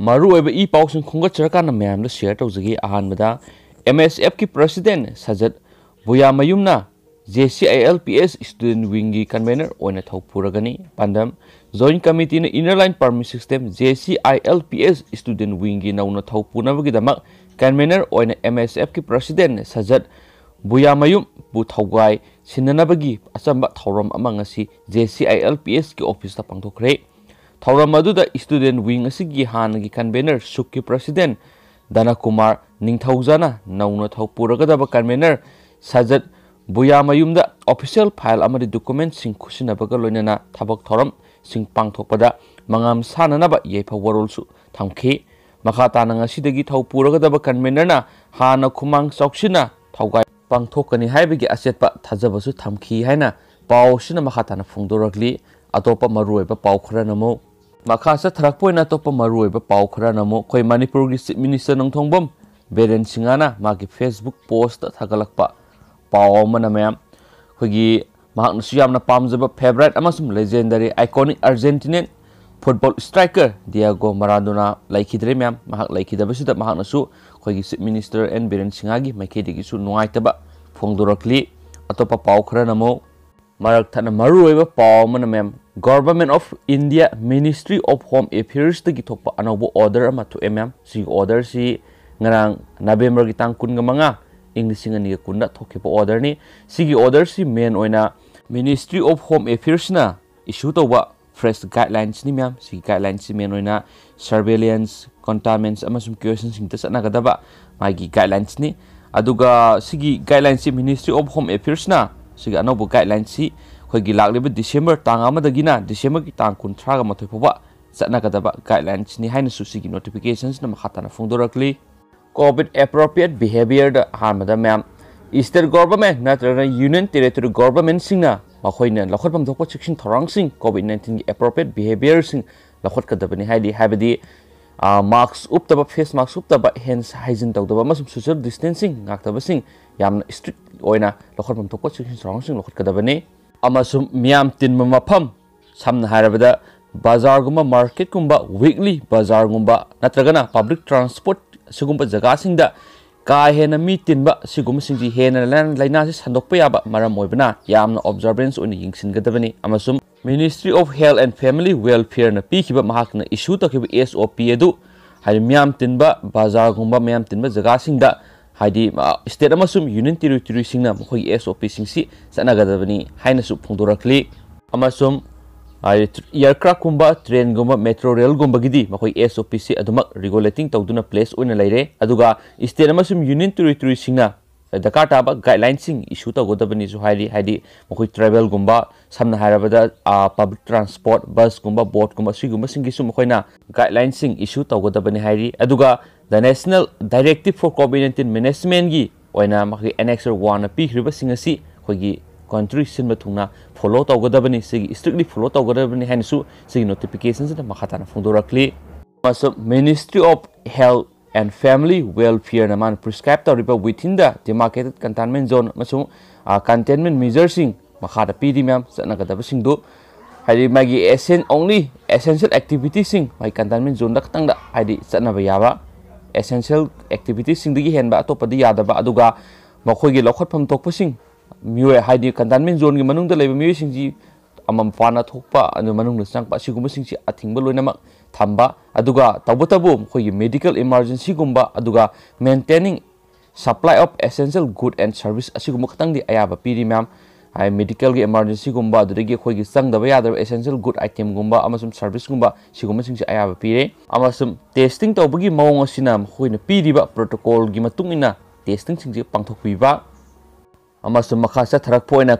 इ पाव ꯃꯔꯨꯑꯣꯏꯕ का मैम सेयर ꯃꯌꯥꯝꯗ ꯁꯤꯌꯔ एम एस एफ की प्रेसीडें सजद भूया मयूना J C I L P S student wing की कन्वेनर होने थौपुरगनी पांदम जॉइंट कमिटी ने inner line permit system J C I L P S student wing की नौना थौपुनबगीदम कन्वेनर होम एस एफ की प्रेसीडें सजद भूया सजत बुयामयुम पुथौगाई की अचंब थौरम J C I L P S की ऑफिस पांथोखरे ꯊꯧꯔꯝ ꯑꯗꯨꯗ ꯏꯁꯇꯨꯗꯦꯟꯠ ꯋꯤꯡ ꯑꯁꯤꯒꯤ ꯍꯥꯟꯅꯒꯤ ꯀꯟꯚꯦꯅꯔ ꯁꯨꯛꯀꯤ ꯄ꯭ꯔꯁꯤꯗꯦꯟꯠ ꯙꯅꯀꯨꯃꯥꯔ ꯅꯤꯡꯊꯧꯖꯥꯅ ꯅꯧꯅ ꯊꯧ ꯄꯨꯔꯒꯗꯕ ꯀꯟꯚꯦꯅꯔ ꯁꯖꯠ ꯕꯨꯌꯥꯃꯌꯨꯝꯗ ꯑꯣꯐꯤꯁꯤꯌꯦꯜ ꯐꯥꯏꯜ ꯑꯃꯗꯤ ꯗꯣꯀꯨꯃꯦꯟꯠꯁꯤꯡ ꯈꯨꯠꯁꯤꯟꯅꯕꯒ ꯂꯣꯏꯅꯅ ꯊꯕꯛ ꯊꯧꯔꯝꯁꯤꯡ ꯄꯥꯡꯊꯣꯛꯄꯗ ꯃꯉꯥꯝ ꯁꯥꯟꯅꯅꯕ ꯌꯥꯏꯐ ꯋꯥꯔꯣꯜꯁꯨ ꯊꯝꯈꯤ ꯃꯈꯥ ꯇꯥꯅ ꯉꯁꯤꯗꯒꯤ ꯊꯧ ꯄꯨꯔꯒꯗꯕ ꯀꯟꯚꯦꯅꯔꯅ ꯍꯥꯟꯅ ꯈꯨꯃꯥꯡ ꯆꯥꯎꯁꯤꯟꯅ ꯊꯧꯒꯥꯏ ꯄꯥꯡꯊꯣꯛꯀꯅꯤ ꯍꯥꯏꯕꯒꯤ ꯑꯆꯦꯠꯄ ꯊꯥꯖꯕꯁꯨ ꯊꯝꯈꯤ ꯍꯥꯏꯅ ꯄꯥꯎ ꯑꯁꯤꯅ ꯃꯈꯥ ꯇꯥꯅ ꯐꯣꯡꯗꯣꯔꯛꯂꯤ atopa maroi pa pau kura namo Maka sa trak poin atopa maroi pa pau kura namo koi manipur gi sit minister tong bom. beren singana ma ki facebook post ta pa pau mana mayam Koi gi mahak na suyam na pam pebrat favorite amasum legendary iconic argentinian football striker diego maradona laiki laikidre mayam mahak laikidaba sida mahak na su khoi gi sit minister and beren singagi ma maike gi su nuai taba. Fong durakli atopa pau kura namo marak thana maru oiba paw mana mem government of india ministry of home affairs ta gi thokpa bu order ama tu mem si order si ngarang november gi tang kun gamanga english ani kun na thokhi pa order ni si gi order si main oina ministry of home affairs na Isu to wa fresh guidelines ni mem si guidelines si main oina surveillance contaminants ama sum question sing ta sanaga daba mai gi guidelines ni aduga sigi guidelines si ministry of home affairs na अनौब guideline से अखोगी लाब दिसंबर तंगना दिसंबर की तंग कुंथ्राग मथोफ चब guideline है notification खाता फूदरली Covid appropriate behaviour अहम मैम इस्टेट गवर्नमेंट नत्र यूनियन टेरीटोरी गवर्नमेंट लखटम थोप सिक्षण थोरंग कोविड नाइन्टीन की एप्रोप्रिएट बिहेवियर लखटकदबी मास्क उप्त फेस मास्क उप्त हेन्स हाइजीन तौदब सोशल डिस्टेंसी स्ट्रिक ओइना लखोर मम तीन सिखिन सरंग सिंग मफम सामना हारबदा मार्केट गुम वीकली बाजार गुम नत्रगना पब्लिक ट्रांसपोर्ट सिगुम जगह सिंग का हेन मी तिन सिगुम सिंग लाइना से संदोक याब मरम ओइबना of health and family welfare पीब पीखिब महाकना इशू तखिब एसओपी अदु हाय मियाम तिन बाजार गुम जगह सिंग ꯍꯥꯏꯗꯤ ꯁ꯭ꯇꯦꯠ ꯑꯃꯁꯨꯡ ꯌꯨꯅꯤꯌꯟ ꯇꯦꯔꯤꯇꯣꯔꯤꯁꯤꯡꯅ ꯃꯈꯣꯏꯒꯤ ꯑꯦꯁ ꯑꯣ ꯄꯤꯁꯤꯡꯁꯤ ꯆꯠꯅꯒꯗꯕꯅꯤ ꯍꯥꯏꯅꯁꯨ ꯐꯣꯡꯗꯣꯔꯛꯂꯤ ꯑꯃꯁꯨꯡ ꯏꯌꯔꯀ꯭ꯔꯥꯐꯀꯨꯝꯕ ꯇ꯭ꯔꯦꯟꯒꯨꯝꯕ ꯃꯦꯇ꯭ꯔꯣ ꯔꯦꯜꯒꯨꯝꯕꯒꯤꯗꯤ ꯃꯈꯣꯏ ꯑꯦꯁ ꯑꯣ ꯄꯤꯁꯤ ꯑꯗꯨꯃꯛ ꯔꯤꯒꯨꯂꯦꯇꯤꯡ ꯇꯧꯗꯨꯅ ꯄ꯭ꯂꯦꯁ ꯑꯣꯏꯅ ꯂꯩꯔꯦ ꯑꯗꯨꯒ ꯁ꯭ꯇꯦꯠ ꯑꯃꯁꯨꯡ ꯌꯨꯅꯤꯌꯟ ꯇꯦꯔꯤꯇꯣꯔꯤꯁꯤꯡꯅ दरकार तब गाइडलाइन इश्यूतनी ट्रेवल गुम सब पब्लिक ट्रांसपोर्ट बस गुम बोट गुमगना गाइडलाइन इश्यूतनी the national directive for Covid nineteen management की एनेक्सर वन पीब्री कंट्री सिंब थना फोलो तौदबनी स्ट्रिक्ली फोलो तौदबनी नोटिफिकेशन से मखा फोदी ministry of health and family welfare na man prescribe ta ripa within the demarcated containment zone masung containment measures sing makha da pidi myam sana ga da sing do haidi magi essential only essential activities sing mai containment zone da katang da haidi sana ba yaba essential activities sing digi hen ba to padi yada ba aduga makhoi gi lokhot pham tok pasing miwe haidi containment zone gi manung da leba miwe sing ji amam pana thokpa anu manung da sang pa siguma sing ji athing ba loinamak थब अदुगा तबतबु अखोई medical emergency गुम्बा supply of essential good and service असिगुम खतंगदि पीरी मैम medical की इमरजेंसी गुम्बा अदुदगि अखोई चंगदब यादब एसेंशियल गुड आइटम गुम्बा अमसुम सर्विस गुम्बा सिगुम सिंगसे अयाब टेस्टिंग तब की असिना अखोइन पीरिबा प्रोटोकॉल गि मतुंग इना टेस्टिंग सिंगसे पांथोकपिबा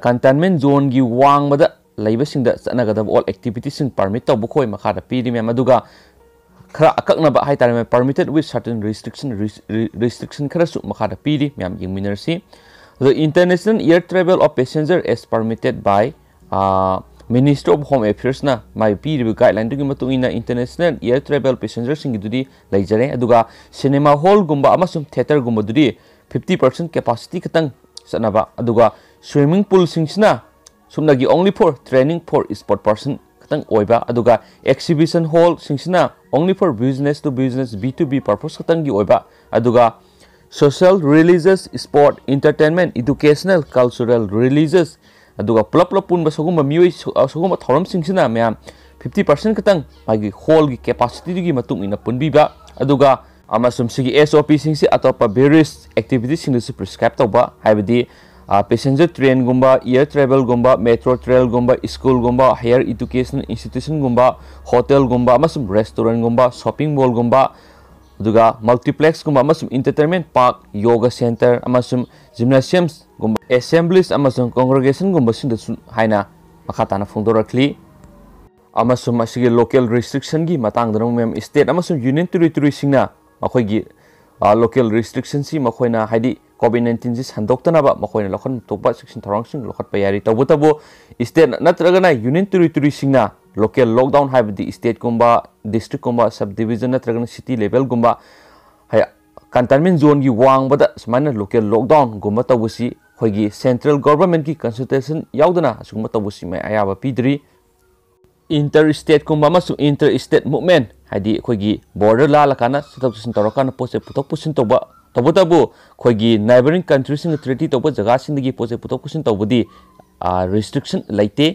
कंटेनमेंट जोन गि वांगबदा ꯂꯩꯕꯁꯤꯡꯗ ऑल एक्टिविटी ꯑꯦꯛꯇꯤꯚꯤꯇꯤꯁꯤꯡ तब ꯇꯧꯕ ꯈꯣꯏ ꯃꯈꯥꯗ ꯄꯤꯔꯤ ꯃꯦꯝ अकनब है तारे विथ सर्टन रिस्ट्रिक्शन रिस्ट्रिक्शन खरसु मखाद पीरी मैम यंगमिनरसी the international air travel of passenger as permitted by minister of home affairs ना माय गाइडलाइन दुगी मतुंग इना इंटरनेशनल एयर ट्रेवल पेसेंजर सिंग सिनेमा हॉल गुंबा theatre theatre fifty percent capacity खत खतंग स्विमिंग पुल सिंह सूमना की only for training for sport person खतंग एक्सीबिशन हॉल सिंसना only for business to business B to B purpose खतंग social religious sport entertainment educational cultural religious प्लब प्लब पुनः सगुई सगुब थोरम सिंसना मैम फिफ्टी पर्सेंट खतंग मागी हॉल की कैपासीटी की एस ओ पी सिंह अतोप वेरियस एक्टिविटी प्रिस्क्राइब तब है uh, passenger train gomba, air travel gomba, metro trail gomba, school gomba, higher education institution gomba, hotel gomba, masum restaurant gomba, shopping mall gomba, juga multiplex gomba, masum entertainment park yoga center masum gymnasiums gomba, assemblies masum congregation gumba sindu sun haina maka tanah fungdora kli amasum ah, local restriction gi matang dramu mem state amasum ah, union territory singa, makhoi gi uh, local restriction si makhoi na haidi covid 19 ji sandokna ba makhoina lokhon tokba section thorang sing lokhat pa yari tabu tabu state natraga na union territory singna local lockdown have the state kumba district kumba subdivision natraga na city level kumba hay containment zone gi wang bada smaina local lockdown gumba tabu si hoigi central government ki consultation yaudana asugma tabu si mai ayaba pidri inter state kumba masu inter state movement hadi khoigi border la lakana sitak sin torokan pose putok pusin toba तबाबी नाइबरी country सिंह treaty तब जगह सिंह पोजे पुतोसन तबी restriction लेते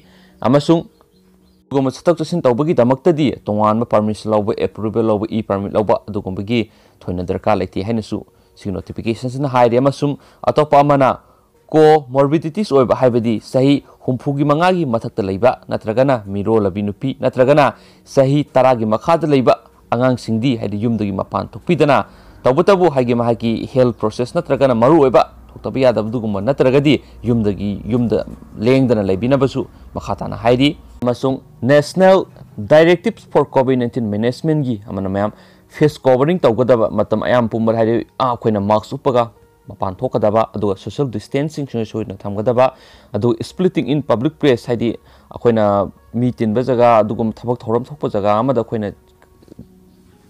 सतक चुन तबीदम तोान पर्मीस लाब approval लाब इ पर्मी लाबी थोड़ा दरकार लेते हैं नोटिफिकेसन अतोपना को मोरबीडिटीस होबी सही हूँ मंगा की मधक् नत्रगना मीरोलबी नुपी नत्रगना सही तरह की मखाद आगामी यूद मपान थोपीदना ꯇꯧꯕꯇꯕꯨ ꯍꯥꯏꯒꯤ ꯃꯍꯥꯛꯀꯤ ꯍꯦꯜꯊ ꯄ꯭ꯔꯣꯁꯦꯁ ꯅꯠꯇ꯭ꯔꯒꯅ ꯃꯔꯨꯑꯣꯏꯕ ꯊꯣꯛꯇꯕ ꯌꯥꯗꯕꯗꯨꯒꯨꯝꯕ ꯅꯠꯇ꯭ꯔꯒꯗꯤ ꯌꯨꯝꯗꯒꯤ ꯌꯨꯝꯗ ꯂꯦꯡꯗꯅ ꯂꯩꯕꯤꯅꯕꯁꯨ ꯃꯈꯥ ꯇꯥꯅ ꯍꯥꯏꯔꯤ ꯑꯃꯁꯨꯡ national directives for Covid nineteen ꯃꯦꯅꯦꯖꯃꯦꯟꯒꯤ ꯑꯃꯅ ꯃꯌꯥꯝ ꯐꯦꯁ ꯀꯣꯚꯔꯤꯡ ꯇꯧꯒꯗꯕ ꯃꯇꯝ ꯑꯌꯥꯝ ꯄꯨꯝꯕ ꯍꯥꯏꯗꯤ ꯑꯩꯈꯣꯏꯅ ꯃꯥꯛꯁ ꯎꯞꯄꯒ ꯃꯄꯥꯟ ꯊꯣꯛꯀꯗꯕ ꯑꯗꯨꯒ ꯁꯣꯁꯤꯌꯦꯜ ꯗꯤꯁꯇꯦꯟꯁꯤꯡꯁꯨ ꯁꯣꯏꯗꯅ ꯊꯝꯒꯗꯕ ꯑꯗꯨꯒ ꯁ꯭ꯄ꯭ꯂꯤꯇꯤꯡ ꯏꯟ ꯄꯕ꯭ꯂꯤꯛ ꯄ꯭ꯂꯦꯁ ꯍꯥꯏꯗꯤ ꯑꯩꯈꯣꯏꯅ ꯃꯤ ꯇꯤꯟꯕ ꯖꯒꯥ ꯑꯗꯨꯒꯨꯝꯕ ꯊꯕꯛ ꯊꯧꯔꯝ ꯊꯣꯛꯄ ꯖꯒꯥ ꯑꯃꯗ ꯑꯩꯈꯣꯏꯅ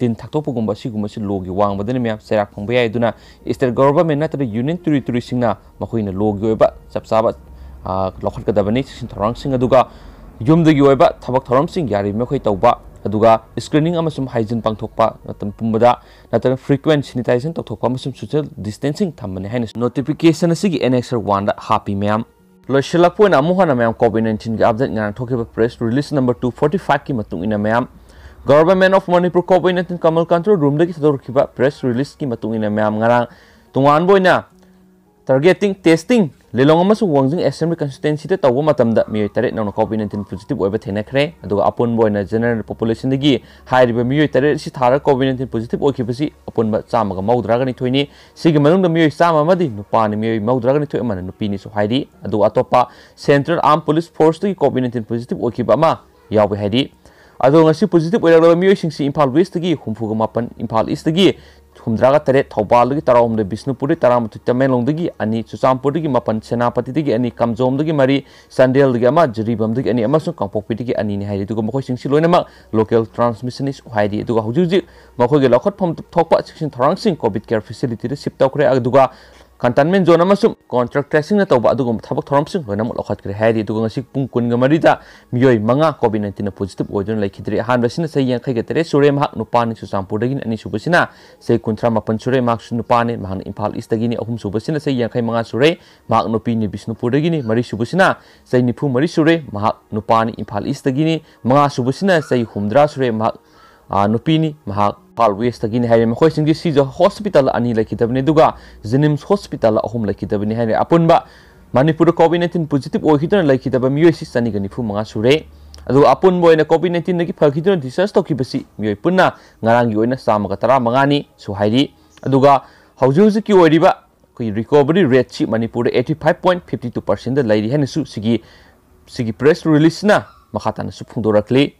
दिन थाथोपुगम से लोग वादने मैं चेरा फोब स्टेट गवर्नमेंट नत यूनियन टेरीटोरी मई लोग चप चाब लौटकदी थोड़ा यूदी थोड़ी मई तब स्क्रीनिंग हाइजीन पाथप पुबद नत फ्रीकुन सेनीटाइजन सोशल डिस्टेंसिंग थमने नोटिफिकेसन एनेक्सर वन हापी मैम लोसलपोन मैं कॉविड नाइन्टीन की update press release number two forty five की मैम government of Manipur Covid nineteen कमल कंट्रोल रूम की प्रेस रिलीज की मतुंगिने म्याम गरांग तुंगान बोइना targeting testing Lilong Wangjing assembly constituency ते तौबो मतमद मियै तरे नोनो कोविड नाइन्टीन पॉजिटिव ओइबे थेनेखरे अदु अपुन बोइना जनरल पॉपुलेशन दिगि हाइरिबे मियै तरे सि थार कोविड नाइन्टीन पॉजिटिव ओइखिबसि अपुन ब चामग मौद्रागनि सेंट्रल आर्म पुलिस फोर्स दिगि कोविड नाइन्टीन पॉजिटिव ꯑꯗꯣ ꯉꯁꯤ ꯄꯣꯖꯤꯇꯤꯕ ꯑꯣꯏꯔꯛꯂꯕ ꯃꯤꯑꯣꯏꯁꯤꯡꯁꯤ ꯏꯝꯐꯥꯜ ꯋꯦꯁꯇꯒꯤ ꯍꯨꯝꯐꯨꯒ ꯃꯥꯄꯟ ꯏꯝꯐꯥꯜ ꯏꯁꯇꯒꯤ ꯍꯨꯝꯗ꯭ꯔꯥꯒ ꯇꯔꯦꯠ ꯊꯧꯕꯥꯜꯗꯒꯤ ꯇꯔꯥꯍꯨꯝꯗꯣꯏ ꯕꯤꯁꯅꯨꯄꯨꯔꯗꯒꯤ ꯇꯔꯥꯃꯥꯊꯣꯏ ꯇꯃꯦꯡꯂꯣꯡꯗꯒꯤ ꯑꯅꯤ ꯆꯨꯔꯆꯥꯟꯄꯨꯔꯗꯒꯤ ꯃꯥꯄꯟ ꯁꯦꯅꯥꯄꯇꯤꯗꯒꯤ ꯑꯅꯤ ꯀꯝꯖꯣꯝꯗꯒꯤ ꯃꯔꯤ ꯆꯥꯟꯗꯦꯜꯗꯒꯤ ꯑꯃ ꯖꯤꯔꯤꯕꯝꯗꯒꯤ ꯑꯅꯤ ꯑꯃꯁꯨꯡ ꯀꯥꯡꯄꯣꯛꯄꯤꯗꯒꯤ ꯑꯅꯤꯅꯤ ꯍꯥꯏꯔꯤ ꯑꯗꯨꯒ ꯃꯈꯣꯏꯁꯤꯡꯁꯤ ꯂꯣꯏꯅꯃꯛ ꯂꯣꯀꯦꯜ ꯇ꯭ꯔꯥꯟꯁꯃꯤꯁꯟꯅꯤꯁ ꯍꯥꯏꯔꯤ ꯑꯗꯨꯒ ꯍꯧꯖꯤꯛ ꯍꯧꯖꯤꯛ ꯃꯈꯣꯏꯒꯤ ꯂꯧꯈꯠꯐꯝ ꯊꯣꯛꯄ ꯆꯦꯛꯁꯤꯟ ꯊꯧꯔꯥꯡꯁꯤꯡ ꯀꯣꯚꯤꯗ ꯀꯦꯌꯔ ꯐꯦꯁꯤꯂꯤꯇꯤꯗ ꯁꯤꯞ ꯇꯧꯈ꯭ꯔꯦ ꯑꯗꯨꯒ कंटेनमेंट जोन कॉन्ट्रैक्ट ट्रेसिंग तब अगम लौटे है पुंग कूनगरी मई मा कोविड नाइन्टीन पोजिटिव होने लगे अहमदन से यांखे तेरे सुरेंपनी सुचामपुरुब से कुंथ्रा मपन सुरे नुपाने इम्फा इसगनी अहम सूब से यांखई मा सुरे नुपनी विष्णुपुर मरी सूब से निफू मरी सुरे नुपाने इम्फा इसगनी मा सूब से हूद्रा सुरे नुपीनी पाल वेस्टगिन है मखोई सिंह हॉस्पिटल अनी लेखिदबने जिनिम्स हॉस्पिटल अहम लेखिदबने है अपुनब मनपुर कोविड नाइन्टीन पॉजिटिव होखिदन लेखिदब मियोसी चनीग निफू मंगा सूरे अपुनब कोविड नाइन्टीन की फखिदन डिस्चार्ज तौखिबसी मियोई पुनः ngaraंगी चामग तरा मंगानी सुहाइरी हौजी की रिकवरी रेट से Manipur eighty five point fifty two percent लेरी है प्रेस रिलीजना मखा ताना फोंदोरक्ली